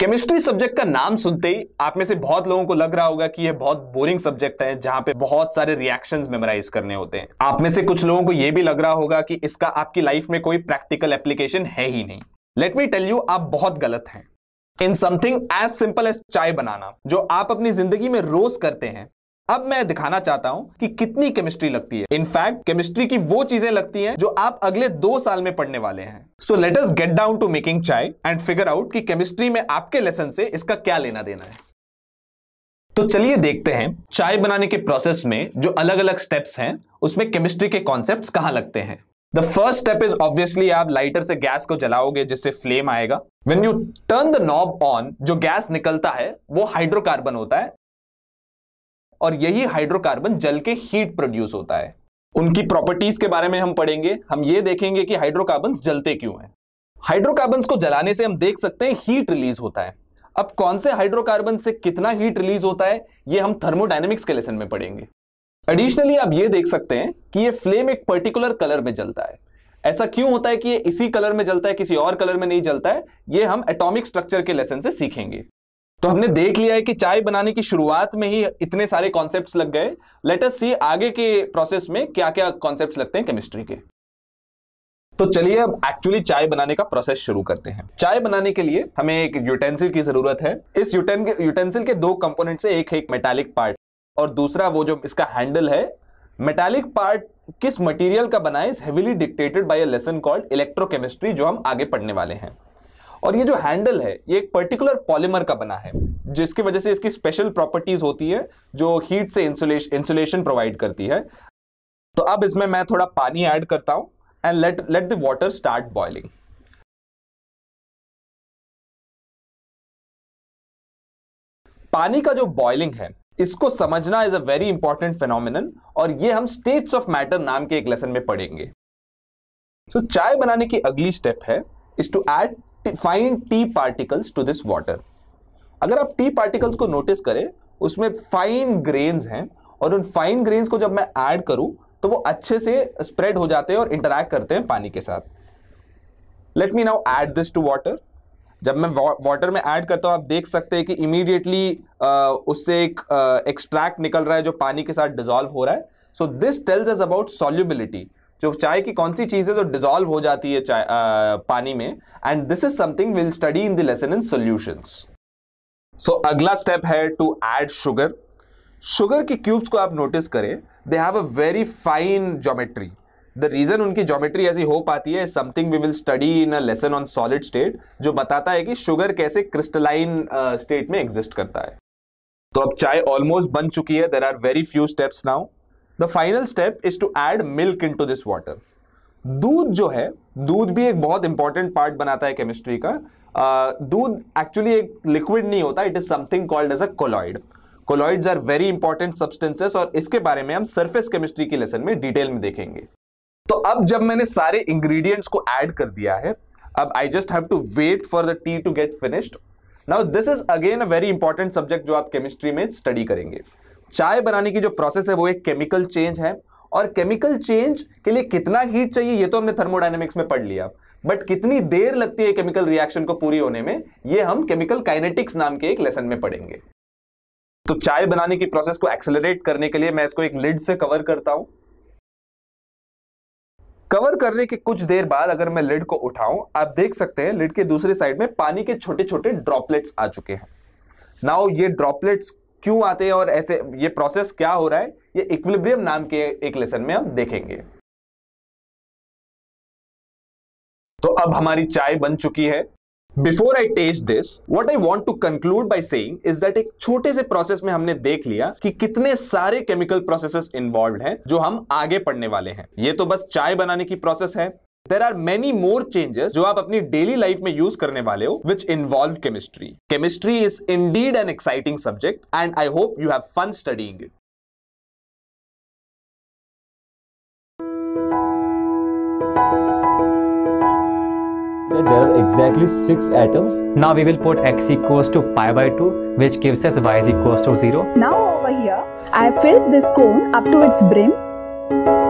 Chemistry subject का नाम सुनते ही आप में से बहुत लोगों को लग रहा होगा कि यह बहुत बोरिंग सब्जेक्ट है जहां पे बहुत सारे रिएक्शंस मेमोराइज करने होते हैं आप में से कुछ लोगों को यह भी लग रहा होगा कि इसका आपकी लाइफ में कोई प्रैक्टिकल एप्लीकेशन है ही नहीं लेट मी टेल यू आप बहुत गलत हैं in something as simple as chai बनाना जो आप अपनी जिंदगी में रोज करते हैं अब मैं दिखाना चाहता हूं कि कितनी केमिस्ट्री लगती है इनफैक्ट केमिस्ट्री की वो चीजें लगती हैं जो आप अगले दो साल में पढ़ने वाले हैं so let us get down to making chai and figure out कि केमिस्ट्री में आपके लेसन से इसका क्या लेना देना है तो चलिए देखते हैं चाय बनाने के प्रोसेस में जो अलग अलग स्टेप्स हैं उसमें केमिस्ट्री के कॉन्सेप्ट कहां लगते हैं the first step is obviously आप लाइटर से गैस को जलाओगे जिससे फ्लेम आएगा when you turn the knob on जो गैस निकलता है वो हाइड्रोकार्बन होता है और यही हाइड्रोकार्बन जल के हीट प्रोड्यूस होता है उनकी प्रॉपर्टीज के बारे में हम पढ़ेंगे हम ये देखेंगे कि हाइड्रोकार्बन जलते क्यों हैं हाइड्रोकार्बन को जलाने से हम देख सकते हैं हीट रिलीज होता है अब कौन से हाइड्रोकार्बन से कितना हीट रिलीज होता है ये हम थर्मोडाइनमिक्स के लेसन में पढ़ेंगे एडिशनली आप ये देख सकते हैं कि ये फ्लेम एक पर्टिकुलर कलर में जलता है ऐसा क्यों होता है कि ये इसी कलर में जलता है किसी और कलर में नहीं जलता है ये हम एटॉमिक स्ट्रक्चर के लेसन से सीखेंगे तो हमने देख लिया है कि चाय बनाने की शुरुआत में ही इतने सारे कॉन्सेप्ट लग गए लेटस सी आगे के प्रोसेस में क्या क्या कॉन्सेप्ट लगते हैं केमिस्ट्री के तो चलिए अब एक्चुअली चाय बनाने का प्रोसेस शुरू करते हैं चाय बनाने के लिए हमें एक यूटेंसिल की जरूरत है इस यूटेन यूटेंसिल के दो कंपोनेंट से एक है एक मेटालिक पार्ट और दूसरा वो जो इसका हैंडल है मेटालिक पार्ट किस मटेरियल का बना है is heavily dictated by a lesson called electrochemistry जो हम आगे पढ़ने वाले हैं और ये जो हैंडल है ये एक पर्टिकुलर पॉलीमर का बना है जिसकी वजह से इसकी स्पेशल प्रॉपर्टीज होती है जो हीट से इंसुलेशन इंसुलेशन प्रोवाइड करती है तो अब इसमें मैं थोड़ा पानी ऐड करता हूं and let let the water start boiling पानी का जो बॉइलिंग है इसको समझना is a very important phenomenon और ये हम स्टेट्स ऑफ मैटर नाम के एक लेसन में पढ़ेंगे सो so, चाय बनाने की अगली स्टेप है is to add fine tea particles to this water अगर आप टी पार्टिकल्स को नोटिस करें उसमें फाइन ग्रेन्स हैं और उन फाइन ग्रेन्स को जब मैं ऐड करूं तो वो अच्छे से स्प्रेड हो जाते हैं और इंटरैक्ट करते हैं पानी के साथ let me now add this to water जब मैं वाटर में ऐड करता हूँ आप देख सकते हैं कि इमीडिएटली उससे एक एक्सट्रैक्ट निकल रहा है जो पानी के साथ डिजॉल्व हो रहा है so this tells us about solubility जो चाय की कौन सी चीज़ है जो डिजोल्व हो जाती है चाय आ, पानी में and this is something will study in the lesson in solutions so अगला स्टेप है टू एड शुगर शुगर के क्यूब्स को आप नोटिस करें they have a very fine geometry the reason उनकी जोमेट्री ऐसी हो पाती है something we will study in a lesson on solid state जो बताता है कि शुगर कैसे क्रिस्टलाइन स्टेट में एग्जिस्ट करता है तो अब चाय ऑलमोस्ट बन चुकी है there are very few steps now the final step is to add milk into this water दूध जो है दूध भी एक बहुत इंपॉर्टेंट पार्ट बनाता है केमिस्ट्री का दूध uh, एक्चुअली एक लिक्विड नहीं होता it is something called as a colloid colloids are very important substances और इसके बारे में हम सरफेस केमिस्ट्री के लेसन में डिटेल में देखेंगे तो अब जब मैंने सारे इंग्रेडिएंट्स को ऐड कर दिया है अब I just have to wait for the tea to get finished now this is again a very important subject जो आप केमिस्ट्री में स्टडी करेंगे चाय बनाने की जो प्रोसेस है वो एक केमिकल चेंज है और केमिकल चेंज के लिए कितना हीट चाहिए ये तो हमने थर्मोडाइनमिक्स में पढ़ लिया बट कितनी देर लगती है केमिकल रिएक्शन को पूरी होने में ये हम केमिकल काइनेटिक्स नाम के एक लेसन में पढ़ेंगे तो चाय बनाने की प्रोसेस को एक्सेलरेट करने के लिए मैं इसको एक लिड से कवर करता हूं कवर करने के कुछ देर बाद अगर मैं लिड को उठाऊं आप देख सकते हैं लिड के दूसरे साइड में पानी के छोटे छोटे ड्रॉपलेट्स आ चुके हैं नाउ ये ड्रॉपलेट्स क्यों आते हैं और ऐसे ये प्रोसेस क्या हो रहा है ये इक्विलिब्रियम नाम के एक लेसन में हम देखेंगे तो अब हमारी चाय बन चुकी है before I test this what I want to conclude by say is that एक छोटे से प्रोसेस में हमने देख लिया कि कितने सारे केमिकल प्रोसेसेस इन्वॉल्व हैं जो हम आगे पढ़ने वाले हैं ये तो बस चाय बनाने की प्रोसेस है there are many more changes जो आप अपनी डेली लाइफ में यूज करने वाले हो which involve chemistry chemistry is indeed an exciting subject and I hope you have fun studying it There are exactly six atoms. Now we will put x equals to pi by 2, which gives us y is equals to 0. Now over here, I filled this cone up to its brim.